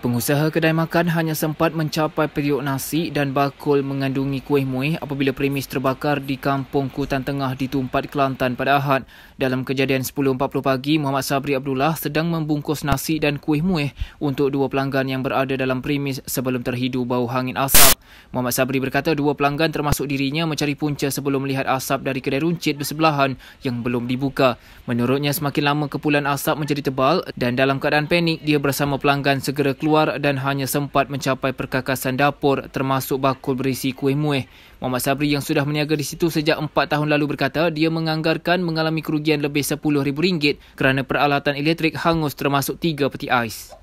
Pengusaha kedai makan hanya sempat mencapai periuk nasi dan bakul mengandungi kuih muih apabila premis terbakar di Kampung Kutan Tengah di Tumpat, Kelantan pada Ahad. Dalam kejadian 10.40 pagi, Muhammad Sabri Abdullah sedang membungkus nasi dan kuih muih untuk dua pelanggan yang berada dalam premis sebelum terhidu bau hangin asap. Muhammad Sabri berkata dua pelanggan termasuk dirinya mencari punca sebelum melihat asap dari kedai runcit bersebelahan yang belum dibuka. Menurutnya semakin lama kepulan asap menjadi tebal dan dalam keadaan panik dia bersama pelanggan segera keluar dan hanya sempat mencapai perkakasan dapur termasuk bakul berisi kuih muih. Muhammad Sabri yang sudah meniaga di situ sejak 4 tahun lalu berkata dia menganggarkan mengalami kerugian lebih RM10,000 kerana peralatan elektrik hangus termasuk 3 peti ais.